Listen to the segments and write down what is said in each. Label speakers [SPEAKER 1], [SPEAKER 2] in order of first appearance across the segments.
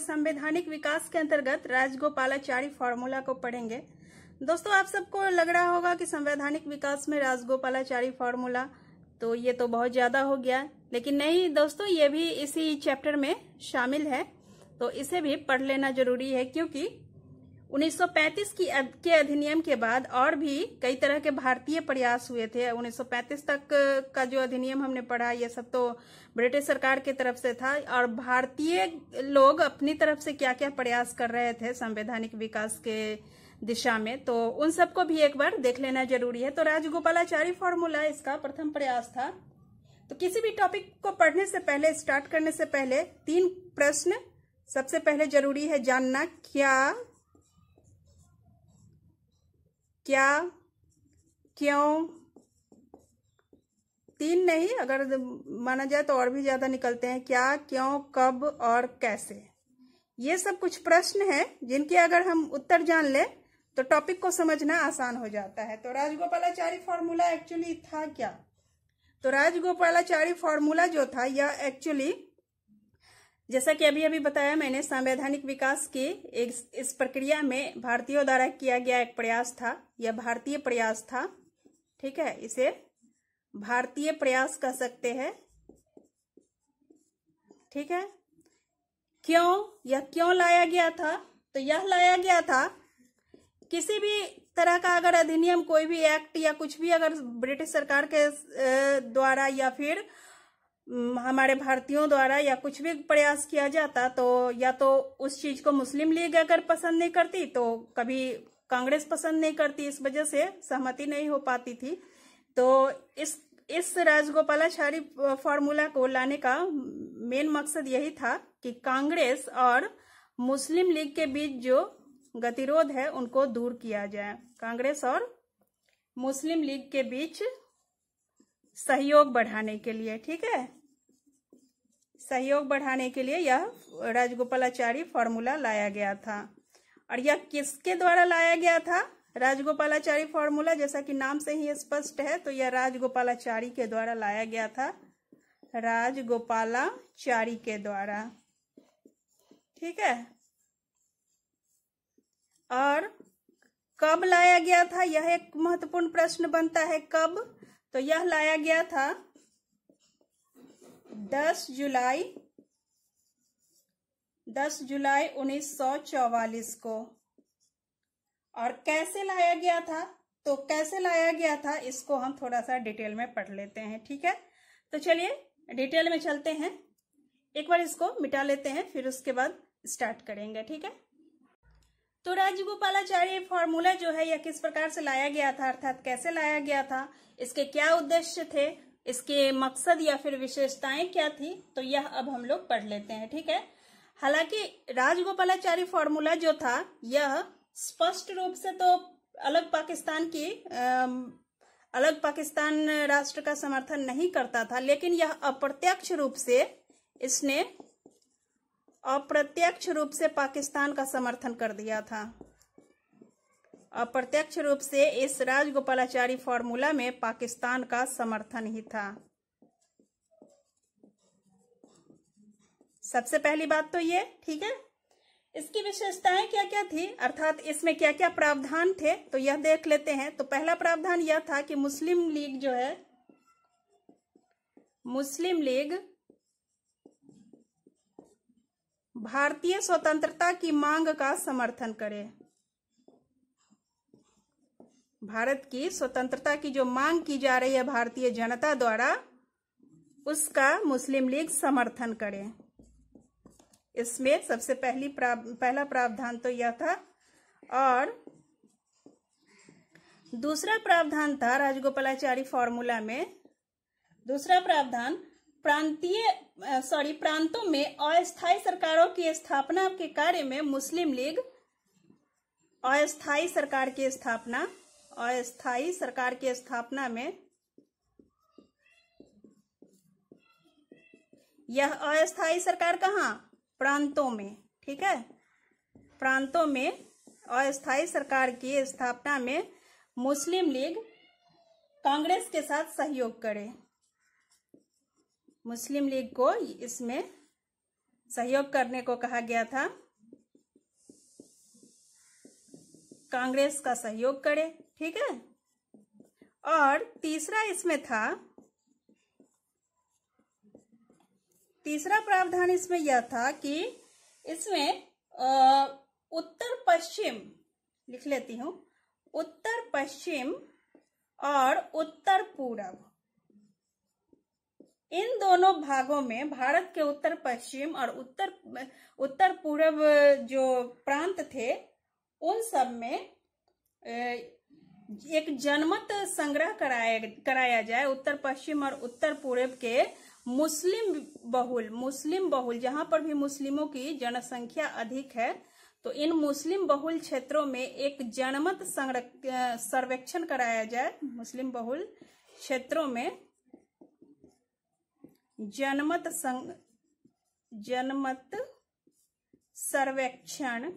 [SPEAKER 1] लोग संवैधानिक विकास के अंतर्गत राजगोपालाचारी फार्मूला को पढ़ेंगे दोस्तों आप सबको लग रहा होगा कि संवैधानिक विकास में राजगोपालाचारी फार्मूला तो ये तो बहुत ज्यादा हो गया लेकिन नहीं दोस्तों ये भी इसी चैप्टर में शामिल है तो इसे भी पढ़ लेना जरूरी है क्योंकि 1935 की के अधिनियम के बाद और भी कई तरह के भारतीय प्रयास हुए थे 1935 तक का जो अधिनियम हमने पढ़ा ये सब तो ब्रिटिश सरकार की तरफ से था और भारतीय लोग अपनी तरफ से क्या क्या प्रयास कर रहे थे संवैधानिक विकास के दिशा में तो उन सबको भी एक बार देख लेना जरूरी है तो राजगोपालाचारी फॉर्मूला इसका प्रथम प्रयास था तो किसी भी टॉपिक को पढ़ने से पहले स्टार्ट करने से पहले तीन प्रश्न सबसे पहले जरूरी है जानना क्या क्या क्यों तीन नहीं अगर माना जाए तो और भी ज्यादा निकलते हैं क्या क्यों कब और कैसे ये सब कुछ प्रश्न हैं जिनके अगर हम उत्तर जान ले तो टॉपिक को समझना आसान हो जाता है तो राजगोपालाचारी फॉर्मूला एक्चुअली था क्या तो राजगोपालाचारी फॉर्मूला जो था यह एक्चुअली जैसा कि अभी अभी बताया मैंने संवैधानिक विकास के एक इस प्रक्रिया में भारतीयों द्वारा किया गया एक प्रयास था यह भारतीय प्रयास था ठीक है इसे भारतीय प्रयास कह सकते हैं ठीक है क्यों यह क्यों लाया गया था तो यह लाया गया था किसी भी तरह का अगर अधिनियम कोई भी एक्ट या कुछ भी अगर ब्रिटिश सरकार के द्वारा या फिर हमारे भारतीयों द्वारा या कुछ भी प्रयास किया जाता तो या तो उस चीज को मुस्लिम लीग अगर पसंद नहीं करती तो कभी कांग्रेस पसंद नहीं करती इस वजह से सहमति नहीं हो पाती थी तो इस इस राजगोपालाचारी फॉर्मूला को लाने का मेन मकसद यही था कि कांग्रेस और मुस्लिम लीग के बीच जो गतिरोध है उनको दूर किया जाए कांग्रेस और मुस्लिम लीग के बीच सहयोग बढ़ाने के लिए ठीक है सहयोग बढ़ाने के लिए यह राजगोपालाचारी फॉर्मूला लाया गया था और यह किसके द्वारा लाया गया था राजगोपालाचारी फॉर्मूला जैसा कि नाम से ही स्पष्ट है तो यह राजगोपालाचारी के द्वारा लाया गया था राजगोपालाचारी के द्वारा ठीक है और कब लाया गया था यह एक महत्वपूर्ण प्रश्न बनता है कब तो यह लाया गया था दस जुलाई दस जुलाई चौवालीस को और कैसे लाया गया था तो कैसे लाया गया था इसको हम थोड़ा सा डिटेल में पढ़ लेते हैं ठीक है तो चलिए डिटेल में चलते हैं एक बार इसको मिटा लेते हैं फिर उसके बाद स्टार्ट करेंगे ठीक है तो राजगोपालाचार्य फॉर्मूला जो है यह किस प्रकार से लाया गया था अर्थात कैसे लाया गया था इसके क्या उद्देश्य थे इसके मकसद या फिर विशेषताएं क्या थी तो यह अब हम लोग पढ़ लेते हैं ठीक है हालांकि राजगोपालाचारी फॉर्मूला जो था यह स्पष्ट रूप से तो अलग पाकिस्तान की अलग पाकिस्तान राष्ट्र का समर्थन नहीं करता था लेकिन यह अप्रत्यक्ष रूप से इसने अप्रत्यक्ष रूप से पाकिस्तान का समर्थन कर दिया था अप्रत्यक्ष रूप से इस राजगोपालाचारी फॉर्मूला में पाकिस्तान का समर्थन ही था सबसे पहली बात तो ये ठीक है इसकी विशेषताएं क्या क्या थी अर्थात इसमें क्या क्या प्रावधान थे तो यह देख लेते हैं तो पहला प्रावधान यह था कि मुस्लिम लीग जो है मुस्लिम लीग भारतीय स्वतंत्रता की मांग का समर्थन करे भारत की स्वतंत्रता की जो मांग की जा रही है भारतीय जनता द्वारा उसका मुस्लिम लीग समर्थन करे इसमें सबसे पहली प्राव, पहला प्रावधान तो यह था और दूसरा प्रावधान था राजगोपालाचारी फॉर्मूला में दूसरा प्रावधान प्रांतीय सॉरी प्रांतों में अस्थायी सरकारों की स्थापना के कार्य में मुस्लिम लीग अस्थायी सरकार की स्थापना अस्थायी सरकार की स्थापना में यह अस्थायी सरकार कहाँ प्रांतों में ठीक है प्रांतों में अस्थायी सरकार की स्थापना में मुस्लिम लीग कांग्रेस के साथ सहयोग करे मुस्लिम लीग को इसमें सहयोग करने को कहा गया था कांग्रेस का सहयोग करे ठीक है और तीसरा इसमें था तीसरा प्रावधान इसमें यह था कि इसमें उत्तर पश्चिम लिख लेती हूं उत्तर पश्चिम और उत्तर पूरब इन दोनों भागों में भारत के उत्तर पश्चिम और उत्तर उत्तर पूर्व जो प्रांत थे उन सब में एक जनमत संग्रह कराया कराया जाए उत्तर पश्चिम और उत्तर पूर्व के मुस्लिम बहुल मुस्लिम बहुल जहां पर भी मुस्लिमों की जनसंख्या अधिक है तो इन मुस्लिम बहुल क्षेत्रों में एक जनमत सर्वेक्षण कराया जाए मुस्लिम बहुल क्षेत्रों में जनमत संग जनमत सर्वेक्षण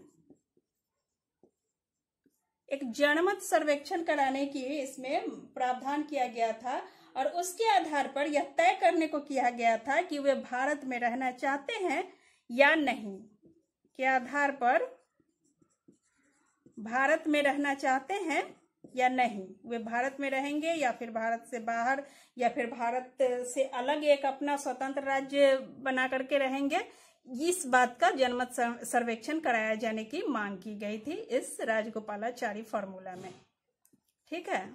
[SPEAKER 1] एक जनमत सर्वेक्षण कराने की इसमें प्रावधान किया गया था और उसके आधार पर यह तय करने को किया गया था कि वे भारत में रहना चाहते हैं या नहीं के आधार पर भारत में रहना चाहते हैं या नहीं वे भारत में रहेंगे या फिर भारत से बाहर या फिर भारत से अलग एक अपना स्वतंत्र राज्य बना करके रहेंगे इस बात का जनमत सर्वेक्षण कराया जाने की मांग की गई थी इस राजगोपालाचारी फॉर्मूला में ठीक है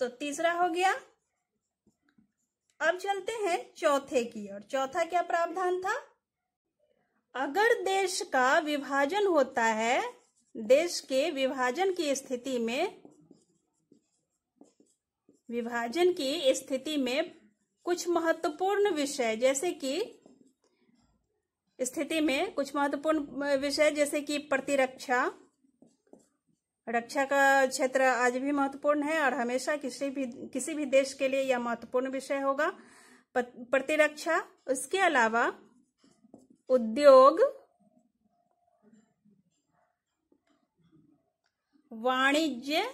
[SPEAKER 1] तो तीसरा हो गया अब चलते हैं चौथे की और चौथा क्या प्रावधान था अगर देश का विभाजन होता है देश के विभाजन की स्थिति में विभाजन की स्थिति में कुछ महत्वपूर्ण विषय जैसे कि स्थिति में कुछ महत्वपूर्ण विषय जैसे कि प्रतिरक्षा रक्षा का क्षेत्र आज भी महत्वपूर्ण है और हमेशा किसी भी किसी भी देश के लिए यह महत्वपूर्ण विषय होगा प्रतिरक्षा उसके अलावा उद्योग वाणिज्य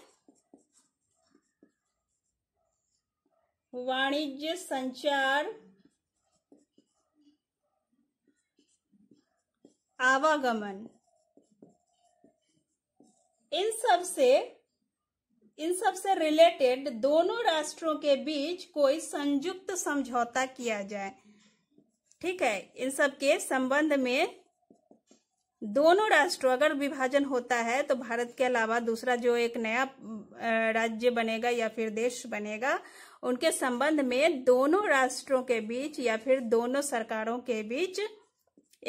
[SPEAKER 1] वाणिज्य संचार आवागमन इन सब से इन सब से रिलेटेड दोनों राष्ट्रों के बीच कोई संयुक्त समझौता किया जाए ठीक है इन सब के संबंध में दोनों राष्ट्र अगर विभाजन होता है तो भारत के अलावा दूसरा जो एक नया राज्य बनेगा या फिर देश बनेगा उनके संबंध में दोनों राष्ट्रों के बीच या फिर दोनों सरकारों के बीच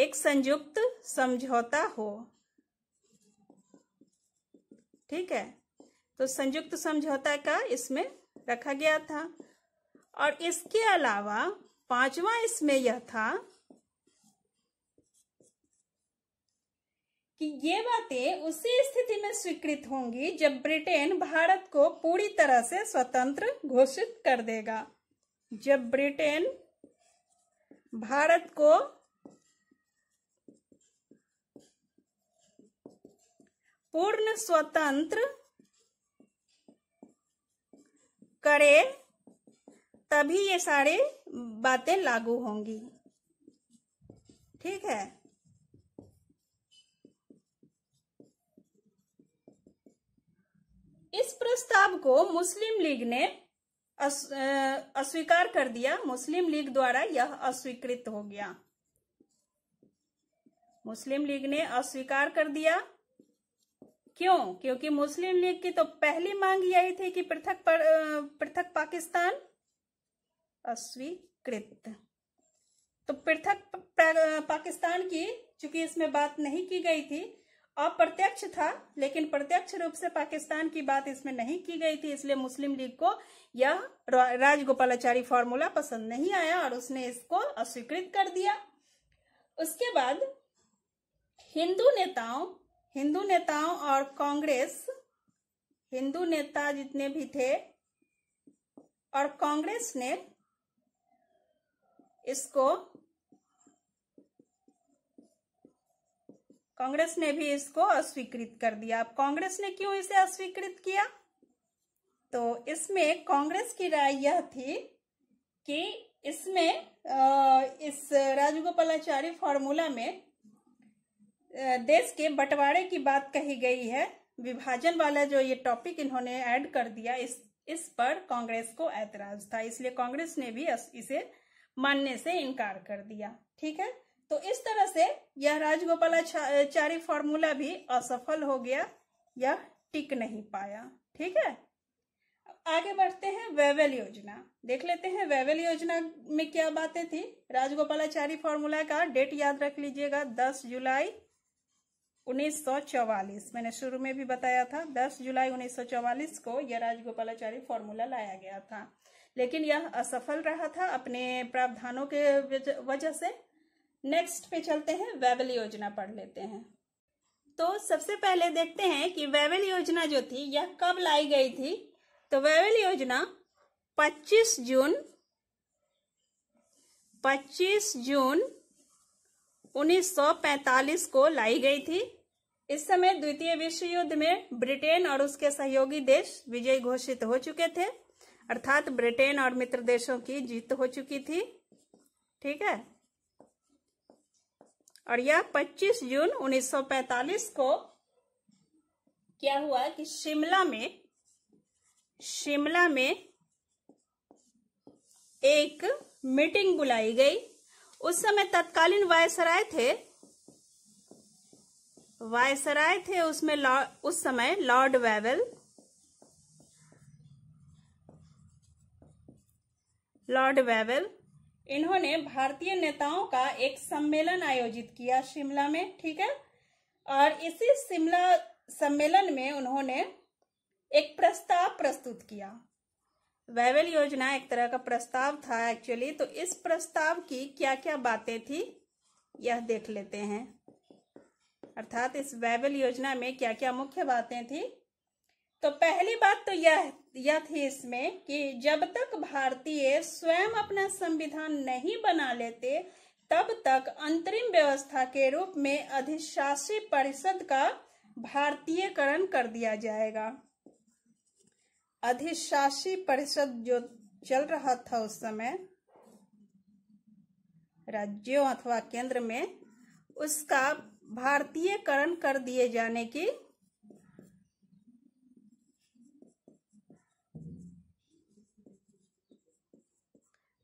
[SPEAKER 1] एक संयुक्त समझौता हो ठीक है तो संयुक्त समझौता का इसमें रखा गया था और इसके अलावा पांचवा इसमें यह था कि ये बातें उसी स्थिति में स्वीकृत होंगी जब ब्रिटेन भारत को पूरी तरह से स्वतंत्र घोषित कर देगा जब ब्रिटेन भारत को पूर्ण स्वतंत्र करे तभी ये सारी बातें लागू होंगी ठीक है इस प्रस्ताव को मुस्लिम लीग ने अस्वीकार कर दिया मुस्लिम लीग द्वारा यह अस्वीकृत हो गया मुस्लिम लीग ने अस्वीकार कर दिया क्यों क्योंकि मुस्लिम लीग की तो पहली मांग यही थी कि पृथक पृथक पाकिस्तान अस्वीकृत तो पृथक पाकिस्तान की चूंकि इसमें बात नहीं की गई थी अप्रत्यक्ष था लेकिन प्रत्यक्ष रूप से पाकिस्तान की बात इसमें नहीं की गई थी इसलिए मुस्लिम लीग को यह राजगोपालाचारी फॉर्मूला पसंद नहीं आया और उसने इसको अस्वीकृत कर दिया उसके बाद हिंदू नेताओं हिंदू नेताओं और कांग्रेस हिंदू नेता जितने भी थे और कांग्रेस ने इसको कांग्रेस ने भी इसको अस्वीकृत कर दिया अब कांग्रेस ने क्यों इसे अस्वीकृत किया तो इसमें कांग्रेस की राय यह थी कि इसमें इस राजगोपालचार्य फॉर्मूला में देश के बंटवारे की बात कही गई है विभाजन वाला जो ये टॉपिक इन्होंने ऐड कर दिया इस इस पर कांग्रेस को ऐतराज था इसलिए कांग्रेस ने भी इसे मानने से इनकार कर दिया ठीक है तो इस तरह से यह राजगोपालाचारी फॉर्मूला भी असफल हो गया यह टिक नहीं पाया ठीक है आगे बढ़ते हैं वेवेल योजना देख लेते हैं वेवेल योजना में क्या बातें थी राजगोपालाचारी फॉर्मूला का डेट याद रख लीजिएगा 10 जुलाई 1944 मैंने शुरू में भी बताया था 10 जुलाई 1944 को यह राजगोपालाचारी फॉर्मूला लाया गया था लेकिन यह असफल रहा था अपने प्रावधानों के वजह से नेक्स्ट पे चलते हैं वेवल योजना पढ़ लेते हैं तो सबसे पहले देखते हैं कि वेवल योजना जो थी यह कब लाई गई थी तो वेवल योजना 25 जून 25 जून 1945 को लाई गई थी इस समय द्वितीय विश्व युद्ध में ब्रिटेन और उसके सहयोगी देश विजय घोषित हो चुके थे अर्थात ब्रिटेन और मित्र देशों की जीत हो चुकी थी ठीक है और यह 25 जून 1945 को क्या हुआ कि शिमला में शिमला में एक मीटिंग बुलाई गई उस समय तत्कालीन वायसराय थे वायसराय थे उसमें उस समय लॉर्ड वेवेल लॉर्ड वेवेल इन्होंने भारतीय नेताओं का एक सम्मेलन आयोजित किया शिमला में ठीक है और इसी शिमला सम्मेलन में उन्होंने एक प्रस्ताव प्रस्तुत किया वैवल योजना एक तरह का प्रस्ताव था एक्चुअली तो इस प्रस्ताव की क्या क्या बातें थी यह देख लेते हैं अर्थात इस वैवल योजना में क्या क्या मुख्य बातें थी तो पहली बात तो यह यह थी इसमें कि जब तक भारतीय स्वयं अपना संविधान नहीं बना लेते तब तक अंतरिम व्यवस्था के रूप में अधिशासी परिषद का भारतीयकरण कर दिया जाएगा अधिशासी परिषद जो चल रहा था उस समय राज्यों अथवा केंद्र में उसका भारतीयकरण कर दिए जाने की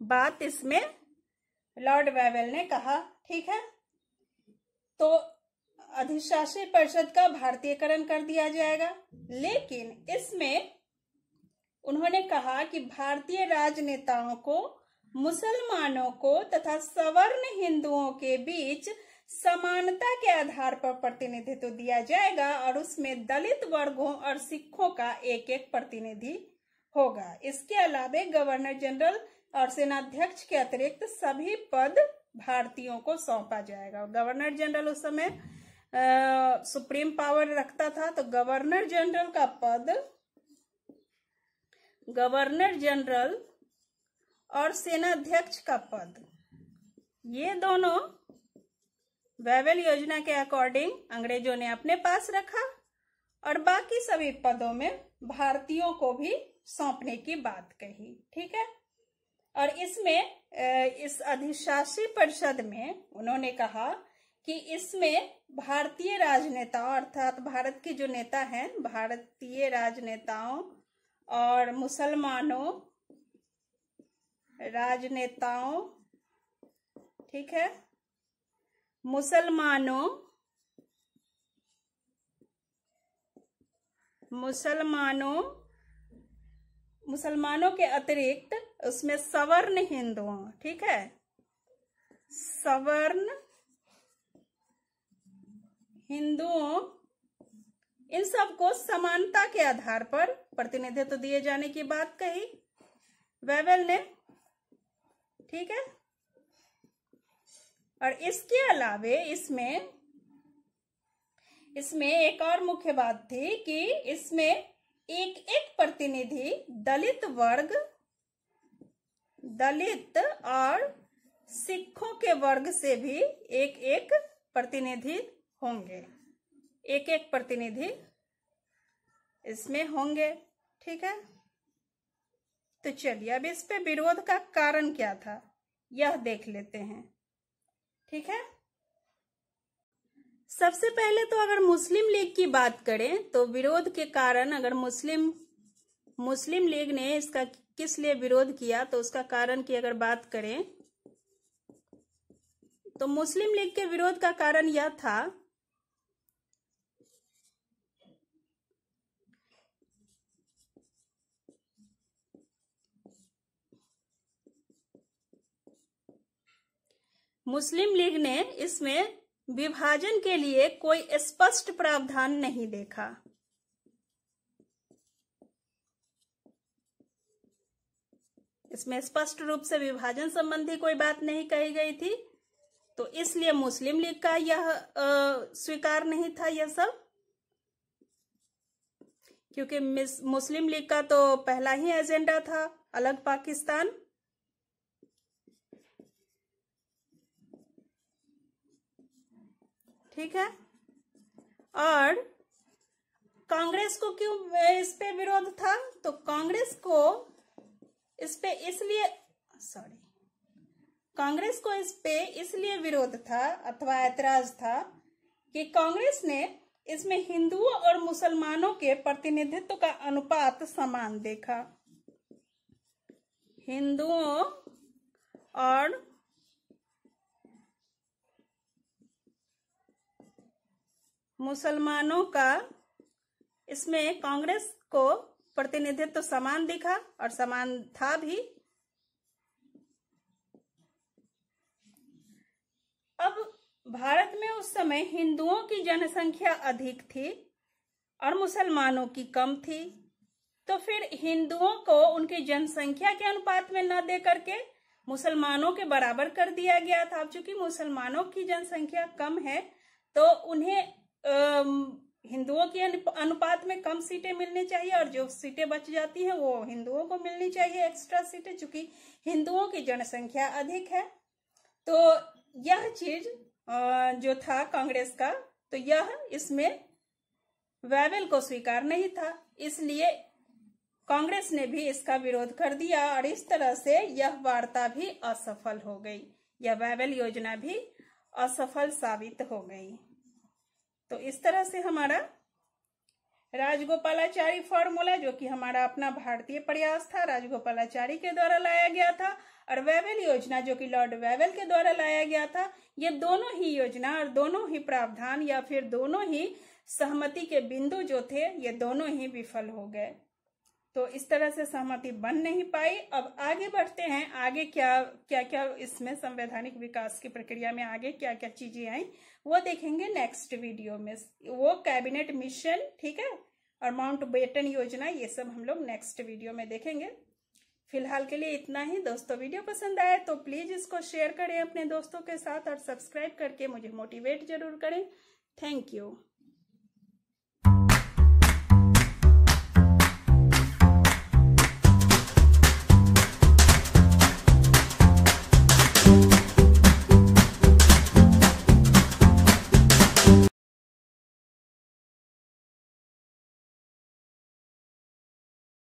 [SPEAKER 1] बात इसमें लॉर्ड वेवेल ने कहा ठीक है तो अधिशासी परिषद का भारतीयकरण कर दिया जाएगा लेकिन इसमें उन्होंने कहा कि भारतीय राजनेताओं को मुसलमानों को तथा सवर्ण हिंदुओं के बीच समानता के आधार पर प्रतिनिधित्व दिया जाएगा और उसमें दलित वर्गों और सिखों का एक एक प्रतिनिधि होगा इसके अलावा गवर्नर जनरल और सेनाध्यक्ष के अतिरिक्त सभी पद भारतीयों को सौंपा जाएगा गवर्नर जनरल उस समय आ, सुप्रीम पावर रखता था तो गवर्नर जनरल का पद गवर्नर जनरल और सेनाध्यक्ष का पद ये दोनों वेवेल योजना के अकॉर्डिंग अंग्रेजों ने अपने पास रखा और बाकी सभी पदों में भारतीयों को भी सौंपने की बात कही ठीक है और इसमें इस अधिशासी परिषद में उन्होंने कहा कि इसमें भारतीय राजनेता अर्थात भारत के जो नेता हैं भारतीय राजनेताओं और मुसलमानों राजनेताओं ठीक है मुसलमानों मुसलमानों मुसलमानों के अतिरिक्त उसमें सवर्ण हिंदुओं ठीक है सवर्ण हिंदुओं इन सबको समानता के आधार पर प्रतिनिधित्व दिए जाने की बात कही वेवेल ने ठीक है और इसके अलावे इसमें इसमें एक और मुख्य बात थी कि इसमें एक एक प्रतिनिधि दलित वर्ग दलित और सिखों के वर्ग से भी एक एक प्रतिनिधि होंगे एक एक प्रतिनिधि इसमें होंगे ठीक है तो चलिए अब इस पे विरोध का कारण क्या था यह देख लेते हैं ठीक है सबसे पहले तो अगर मुस्लिम लीग की बात करें तो विरोध के कारण अगर मुस्लिम मुस्लिम लीग ने इसका किस लिए विरोध किया तो उसका कारण की अगर बात करें तो मुस्लिम लीग के विरोध का कारण यह था मुस्लिम लीग ने इसमें विभाजन के लिए कोई स्पष्ट प्रावधान नहीं देखा इसमें स्पष्ट रूप से विभाजन संबंधी कोई बात नहीं कही गई थी तो इसलिए मुस्लिम लीग का यह स्वीकार नहीं था यह सब क्योंकि मुस्लिम लीग का तो पहला ही एजेंडा था अलग पाकिस्तान ठीक है और कांग्रेस को क्यों इस पे विरोध था तो कांग्रेस को इस पे इसलिए सॉरी कांग्रेस को इस पे इसलिए विरोध था अथवा ऐतराज था कि कांग्रेस ने इसमें हिंदुओं और मुसलमानों के प्रतिनिधित्व का अनुपात समान देखा हिंदुओं और मुसलमानों का इसमें कांग्रेस को प्रतिनिधित्व तो समान दिखा और समान था भी अब भारत में उस समय हिंदुओं की जनसंख्या अधिक थी और मुसलमानों की कम थी तो फिर हिंदुओं को उनकी जनसंख्या के अनुपात में न दे करके मुसलमानों के बराबर कर दिया गया था अब चूंकि मुसलमानों की जनसंख्या कम है तो उन्हें हिंदुओं के अनुपात में कम सीटें मिलनी चाहिए और जो सीटें बच जाती हैं वो हिंदुओं को मिलनी चाहिए एक्स्ट्रा सीटें चूंकि हिंदुओं की जनसंख्या अधिक है तो यह चीज जो था कांग्रेस का तो यह इसमें वैवल को स्वीकार नहीं था इसलिए कांग्रेस ने भी इसका विरोध कर दिया और इस तरह से यह वार्ता भी असफल हो गई यह वैवल योजना भी असफल साबित हो गई तो इस तरह से हमारा राजगोपालाचारी फॉर्मूला जो कि हमारा अपना भारतीय प्रयास था राजगोपालाचारी के द्वारा लाया गया था और वेवेल योजना जो कि लॉर्ड वेवेल के द्वारा लाया गया था ये दोनों ही योजना और दोनों ही प्रावधान या फिर दोनों ही सहमति के बिंदु जो थे ये दोनों ही विफल हो गए तो इस तरह से सहमति बन नहीं पाई अब आगे बढ़ते हैं आगे क्या क्या क्या इसमें संवैधानिक विकास की प्रक्रिया में आगे क्या क्या चीजें आई वो देखेंगे नेक्स्ट वीडियो में वो कैबिनेट मिशन ठीक है और माउंट बेटन योजना ये सब हम लोग नेक्स्ट वीडियो में देखेंगे फिलहाल के लिए इतना ही दोस्तों वीडियो पसंद आए तो प्लीज इसको शेयर करें अपने दोस्तों के साथ और सब्सक्राइब करके मुझे मोटिवेट जरूर करें थैंक यू